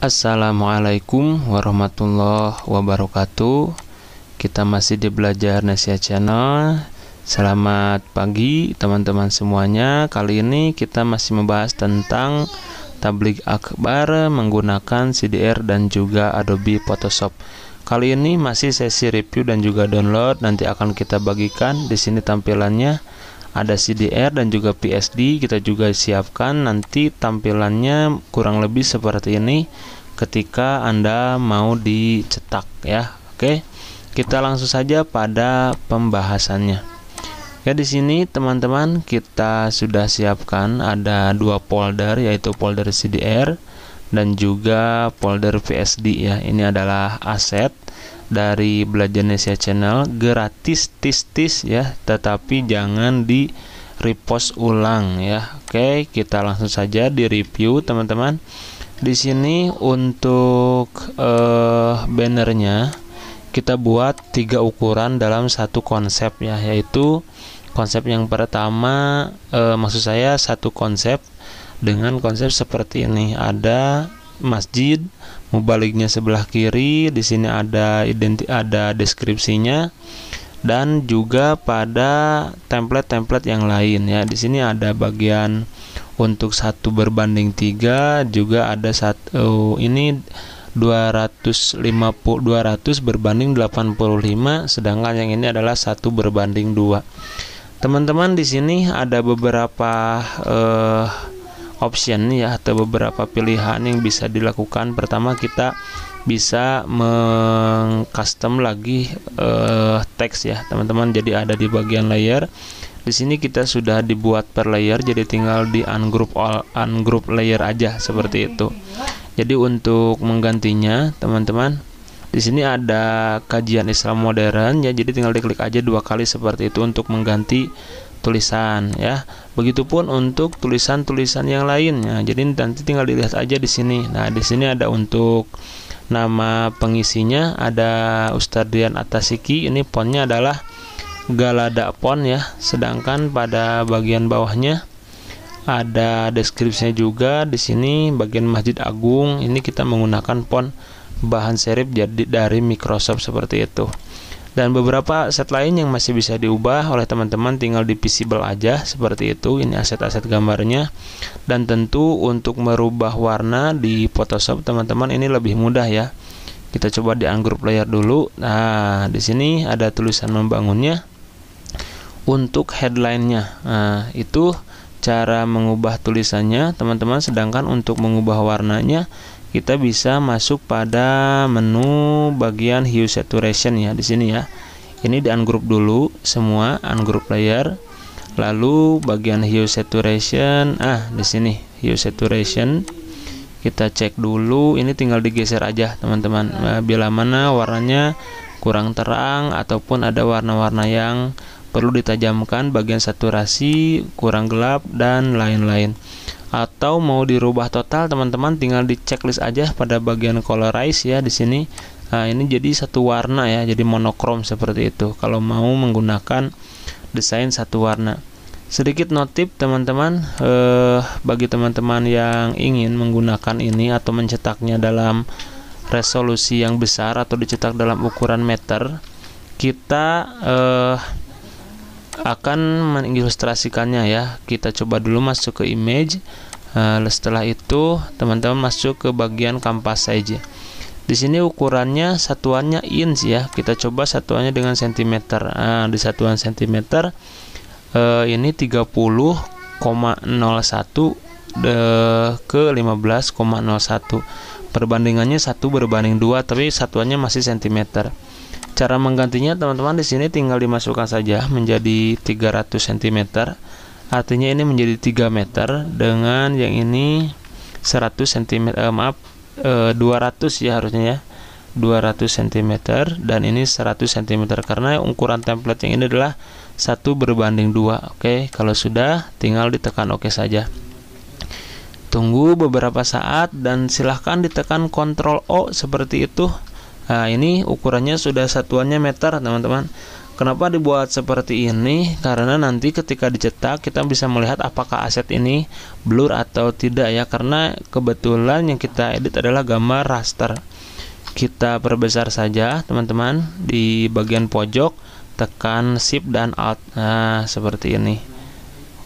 Assalamualaikum warahmatullahi wabarakatuh Kita masih di Belajar Nasihat Channel Selamat pagi teman-teman semuanya Kali ini kita masih membahas tentang Tablik akbar menggunakan CDR dan juga Adobe Photoshop Kali ini masih sesi review dan juga download Nanti akan kita bagikan di sini tampilannya ada CDR dan juga PSD kita juga siapkan nanti tampilannya kurang lebih seperti ini ketika Anda mau dicetak ya. Oke. Kita langsung saja pada pembahasannya. Ya di sini teman-teman kita sudah siapkan ada dua folder yaitu folder CDR dan juga folder PSD ya. Ini adalah aset dari Belajar Indonesia Channel gratis tis-tis ya, tetapi jangan di repost ulang ya. Oke, kita langsung saja di review teman-teman. Di sini untuk eh, bannernya kita buat tiga ukuran dalam satu konsep ya, yaitu konsep yang pertama eh, maksud saya satu konsep dengan konsep seperti ini ada masjid mubaliknya sebelah kiri di sini ada identi ada deskripsinya dan juga pada template-template yang lain ya di sini ada bagian untuk satu berbanding tiga juga ada satu oh, ini 250 200 berbanding 85 sedangkan yang ini adalah satu berbanding dua teman-teman di sini ada beberapa eh, option ya atau beberapa pilihan yang bisa dilakukan pertama kita bisa mengcustom lagi uh, teks ya teman-teman jadi ada di bagian layer di sini kita sudah dibuat per layer jadi tinggal di ungroup all ungroup layer aja seperti itu jadi untuk menggantinya teman-teman di sini ada kajian Islam modern ya jadi tinggal diklik aja dua kali seperti itu untuk mengganti tulisan ya. Begitupun untuk tulisan-tulisan yang lainnya. Jadi nanti tinggal dilihat aja di sini. Nah, di sini ada untuk nama pengisinya ada Ustadz Dian Atasiki. Ini fontnya adalah Galada font ya. Sedangkan pada bagian bawahnya ada deskripsinya juga di sini bagian Masjid Agung ini kita menggunakan font bahan serif jadi dari Microsoft seperti itu. Dan beberapa aset lain yang masih bisa diubah oleh teman-teman tinggal di visible aja seperti itu. Ini aset-aset gambarnya. Dan tentu untuk merubah warna di Photoshop teman-teman ini lebih mudah ya. Kita coba di ungroup layer dulu. Nah, di sini ada tulisan membangunnya. Untuk headline-nya. Nah, itu cara mengubah tulisannya teman-teman sedangkan untuk mengubah warnanya kita bisa masuk pada menu bagian hue saturation ya di sini ya. Ini di ungroup dulu semua ungroup layer. Lalu bagian hue saturation ah di sini hue saturation kita cek dulu ini tinggal digeser aja teman-teman eh, bila mana warnanya kurang terang ataupun ada warna-warna yang perlu ditajamkan bagian saturasi kurang gelap dan lain-lain atau mau dirubah total teman-teman tinggal di checklist aja pada bagian colorize ya di sini nah ini jadi satu warna ya jadi monokrom seperti itu kalau mau menggunakan desain satu warna sedikit notif teman-teman eh, bagi teman-teman yang ingin menggunakan ini atau mencetaknya dalam resolusi yang besar atau dicetak dalam ukuran meter kita eh, akan mengilustrasikannya ya. Kita coba dulu masuk ke image. Lalu eh, setelah itu teman-teman masuk ke bagian kampas saja. Di sini ukurannya satuannya inch ya. Kita coba satuannya dengan sentimeter. Nah, di satuan sentimeter eh, ini 30,01 eh, ke 15,01 perbandingannya satu berbanding dua tapi satuannya masih sentimeter Cara menggantinya teman-teman di sini tinggal dimasukkan saja menjadi 300 cm. Artinya ini menjadi 3 meter dengan yang ini 100 cm eh, maaf eh, 200 ya harusnya ya. 200 cm dan ini 100 cm karena ukuran template yang ini adalah satu berbanding dua. Oke, kalau sudah tinggal ditekan oke OK saja. Tunggu beberapa saat dan silahkan ditekan Ctrl O seperti itu Nah, ini ukurannya sudah satuannya meter, teman-teman. Kenapa dibuat seperti ini? Karena nanti ketika dicetak kita bisa melihat apakah aset ini blur atau tidak ya. Karena kebetulan yang kita edit adalah gambar raster. Kita perbesar saja, teman-teman, di bagian pojok, tekan Shift dan Alt. Nah, seperti ini.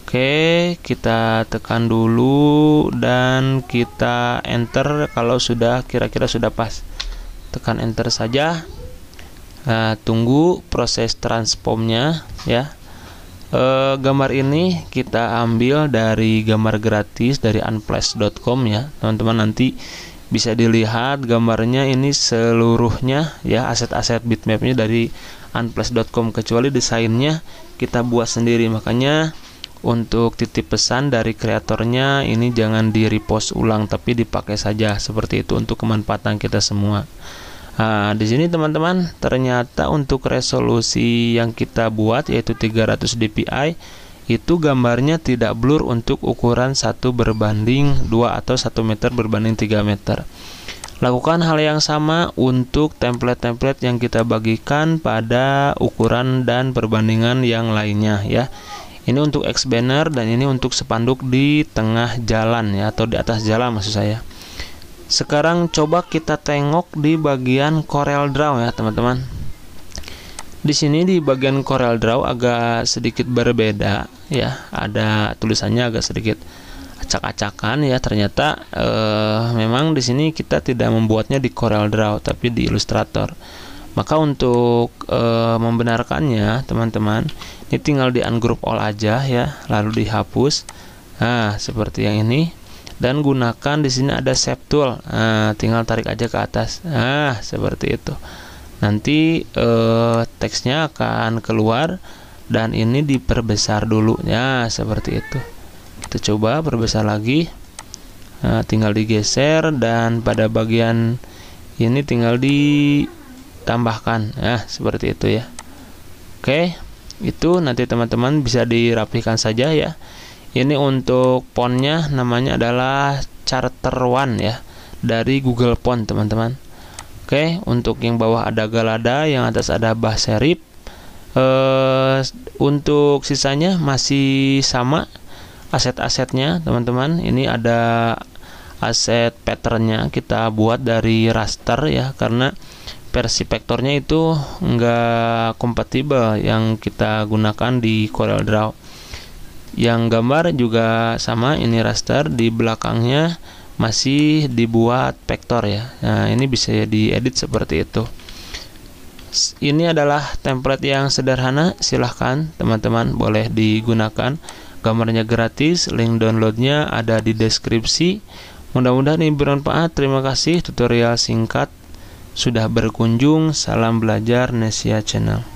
Oke, kita tekan dulu dan kita enter kalau sudah kira-kira sudah pas tekan enter saja uh, tunggu proses transformnya ya uh, gambar ini kita ambil dari gambar gratis dari unplash.com ya teman-teman nanti bisa dilihat gambarnya ini seluruhnya ya aset-aset bitmapnya dari unplash.com kecuali desainnya kita buat sendiri makanya untuk titip pesan dari kreatornya ini jangan di repost ulang tapi dipakai saja seperti itu untuk kemanfaatan kita semua Nah, di sini teman-teman ternyata untuk resolusi yang kita buat yaitu 300 dpi itu gambarnya tidak blur untuk ukuran satu berbanding 2 atau satu meter berbanding 3 meter. Lakukan hal yang sama untuk template-template yang kita bagikan pada ukuran dan perbandingan yang lainnya ya. Ini untuk X banner dan ini untuk sepanduk di tengah jalan ya atau di atas jalan maksud saya. Sekarang coba kita tengok di bagian Corel Draw ya teman-teman. Di sini di bagian Corel Draw agak sedikit berbeda ya, ada tulisannya agak sedikit acak-acakan ya. Ternyata eh, memang di sini kita tidak membuatnya di Corel Draw tapi di Illustrator. Maka untuk e, membenarkannya, teman-teman, ini tinggal di ungroup all aja ya, lalu dihapus. Nah, seperti yang ini. Dan gunakan di sini ada shape tool. Nah, tinggal tarik aja ke atas. Nah, seperti itu. Nanti e, teksnya akan keluar dan ini diperbesar dulu ya, seperti itu. Kita coba perbesar lagi. Nah, tinggal digeser dan pada bagian ini tinggal di tambahkan nah seperti itu ya oke itu nanti teman-teman bisa dirapikan saja ya ini untuk fontnya namanya adalah Charter One ya dari Google Font teman-teman oke untuk yang bawah ada Galada yang atas ada Bah Serif eh, untuk sisanya masih sama aset-asetnya teman-teman ini ada aset patternnya kita buat dari raster ya karena Versi vektornya itu nggak kompatibel yang kita gunakan di Corel Draw yang gambar juga sama ini raster di belakangnya masih dibuat vektor ya nah ini bisa diedit seperti itu ini adalah template yang sederhana silahkan teman-teman boleh digunakan gambarnya gratis link downloadnya ada di deskripsi mudah-mudahan ini bermanfaat terima kasih tutorial singkat sudah berkunjung. Salam belajar Nesia Channel.